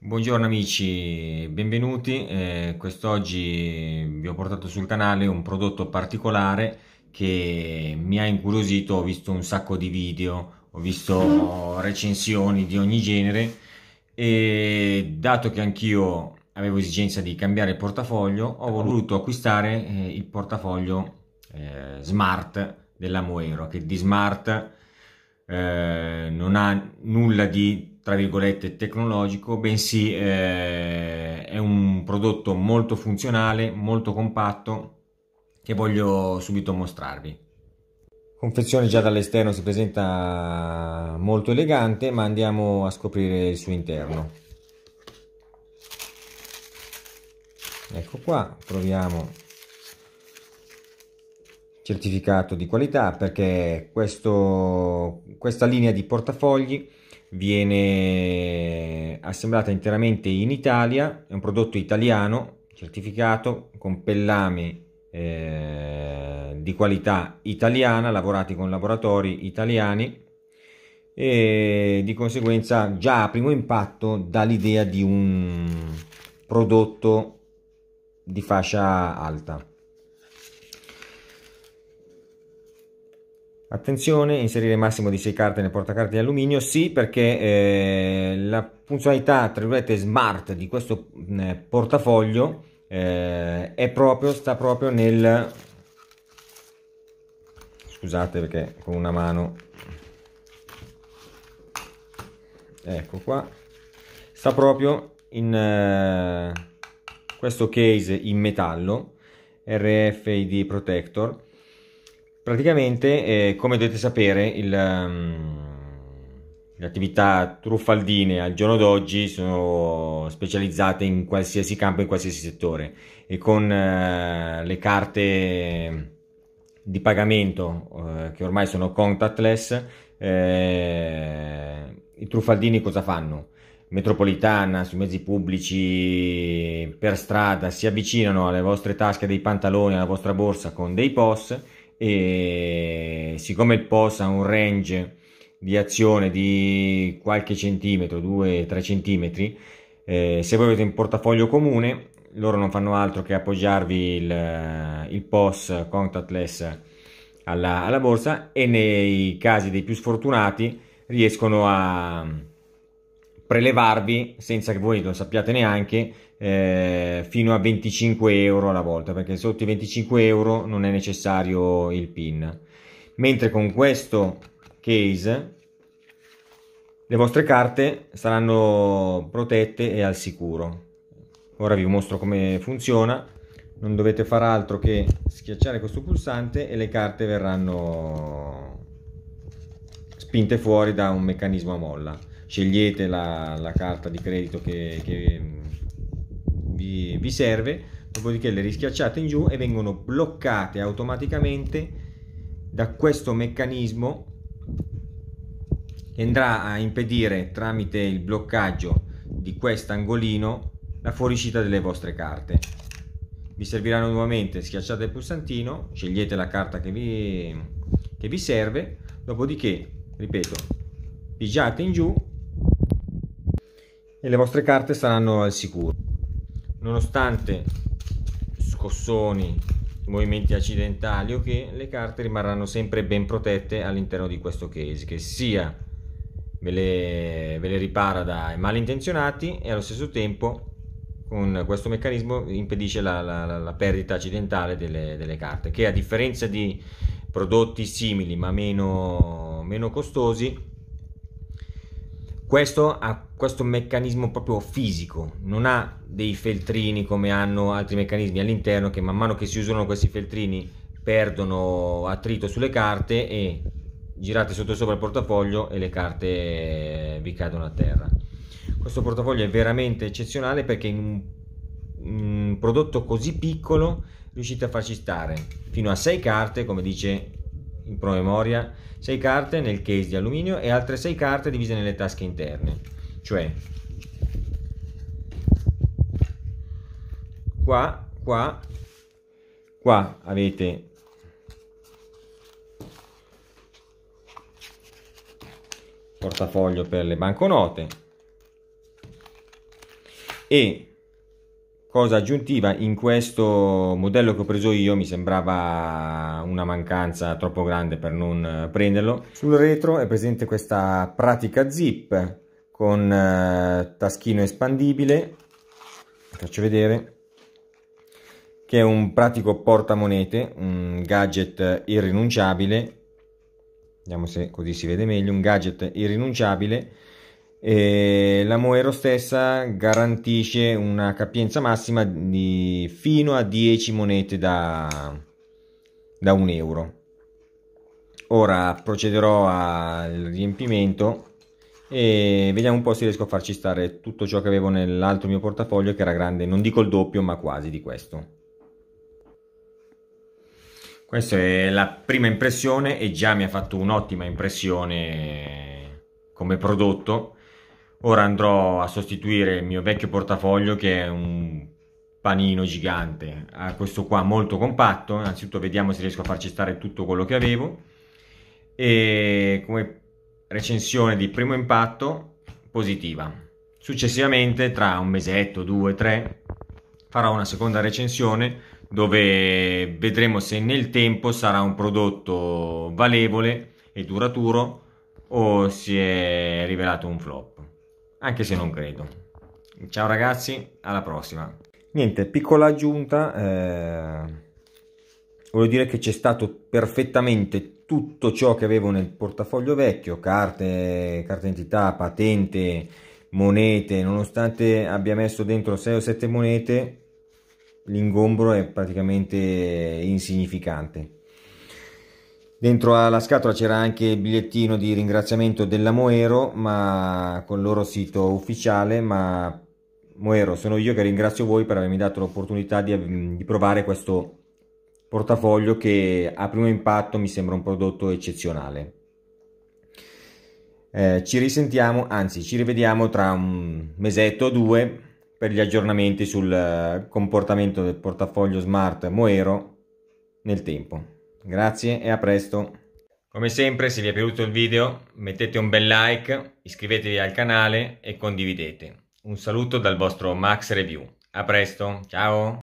Buongiorno amici, benvenuti. Eh, quest'oggi vi ho portato sul canale un prodotto particolare che mi ha incuriosito, ho visto un sacco di video, ho visto recensioni di ogni genere e dato che anch'io avevo esigenza di cambiare portafoglio, ho voluto acquistare eh, il portafoglio eh, smart della Moero che di smart eh, non ha nulla di tra virgolette tecnologico, bensì eh, è un prodotto molto funzionale, molto compatto che voglio subito mostrarvi. Confezione già dall'esterno si presenta molto elegante, ma andiamo a scoprire il suo interno. Ecco qua, proviamo certificato di qualità perché questo, questa linea di portafogli viene assemblata interamente in Italia, è un prodotto italiano, certificato, con pellami eh, di qualità italiana, lavorati con laboratori italiani e di conseguenza già a primo impatto dà l'idea di un prodotto di fascia alta. Attenzione, inserire il massimo di 6 carte nel portacarte di alluminio, sì perché eh, la funzionalità tra virgolette smart di questo eh, portafoglio eh, proprio, sta proprio nel... scusate perché con una mano... ecco qua, sta proprio in eh, questo case in metallo RFID Protector Praticamente, eh, come dovete sapere, il, um, le attività truffaldine al giorno d'oggi sono specializzate in qualsiasi campo, in qualsiasi settore e con eh, le carte di pagamento eh, che ormai sono contactless, eh, i truffaldini cosa fanno? metropolitana, sui mezzi pubblici, per strada, si avvicinano alle vostre tasche dei pantaloni, alla vostra borsa con dei POS e siccome il post ha un range di azione di qualche centimetro, 2-3 centimetri, eh, se voi avete un portafoglio comune, loro non fanno altro che appoggiarvi il, il POS contactless alla, alla, borsa e nei casi dei più sfortunati riescono a mm, prelevarvi senza che voi lo sappiate neanche eh, fino a 25 euro alla volta perché sotto i 25 euro non è necessario il pin mentre con questo case le vostre carte saranno protette e al sicuro ora vi mostro come funziona non dovete far altro che schiacciare questo pulsante e le carte verranno spinte fuori da un meccanismo a molla scegliete la, la carta di credito che, che vi, vi serve, dopodiché le rischiacciate in giù e vengono bloccate automaticamente da questo meccanismo che andrà a impedire tramite il bloccaggio di questo angolino la fuoriuscita delle vostre carte. Vi serviranno nuovamente, schiacciate il pulsantino, scegliete la carta che vi, che vi serve, dopodiché, ripeto, pigiate in giù e le vostre carte saranno al sicuro nonostante scossoni, movimenti accidentali o okay, che le carte rimarranno sempre ben protette all'interno di questo case che sia ve le, ve le ripara dai malintenzionati e allo stesso tempo con questo meccanismo impedisce la, la, la perdita accidentale delle, delle, carte che a differenza di prodotti simili ma meno, meno costosi questo ha questo meccanismo proprio fisico, non ha dei feltrini come hanno altri meccanismi all'interno che man mano che si usano questi feltrini perdono attrito sulle carte e girate sotto sopra il portafoglio e le carte eh, vi cadono a terra. Questo portafoglio è veramente eccezionale perché in un, prodotto così piccolo riuscite a farci stare fino a 6 carte come dice in promemoria 6 carte nel case di alluminio e altre 6 carte divise nelle tasche interne. Cioè, qua, qua, qua avete portafoglio per le banconote e Cosa aggiuntiva in questo modello che ho preso io mi sembrava una mancanza troppo grande per non eh, prenderlo. Sul retro è presente questa pratica zip con eh, taschino espandibile, faccio vedere, che è un pratico portamonete, un gadget irrinunciabile, vediamo se così si vede meglio, un gadget irrinunciabile e la Moero stessa garantisce una capienza massima di fino a 10 monete da, da 1 euro. Ora procederò al riempimento e vediamo un po' se riesco a farci stare tutto ciò che avevo nell'altro mio portafoglio che era grande, non dico il doppio ma quasi di questo. Questa è la prima impressione e già mi ha fatto un'ottima impressione come prodotto Ora andrò a sostituire il mio vecchio portafoglio che è un panino gigante, a questo qua molto compatto, innanzitutto vediamo se riesco a farci stare tutto quello che avevo e come recensione di primo impatto positiva. Successivamente tra un mesetto, due, tre farò una seconda recensione dove vedremo se nel tempo sarà un prodotto valevole e duraturo o si è rivelato un flop anche se non credo. Ciao ragazzi, alla prossima. Niente, piccola aggiunta, eh, voglio dire che c'è stato perfettamente tutto ciò che avevo nel portafoglio vecchio, carte, carte entità, patente, monete, nonostante abbia messo dentro 6 o 7 monete, l'ingombro è praticamente insignificante. Dentro alla scatola c'era anche il bigliettino di ringraziamento della Moero, ma con il loro sito ufficiale, ma Moero sono io che ringrazio voi per avermi dato l'opportunità di, di provare questo portafoglio che a primo impatto mi sembra un prodotto eccezionale. Eh, ci risentiamo, anzi ci rivediamo tra un mesetto o due per gli aggiornamenti sul comportamento del portafoglio smart Moero nel tempo. Grazie e a presto. Come sempre se vi è piaciuto il video mettete un bel like, iscrivetevi al canale e condividete. Un saluto dal vostro Max Review. A presto, ciao!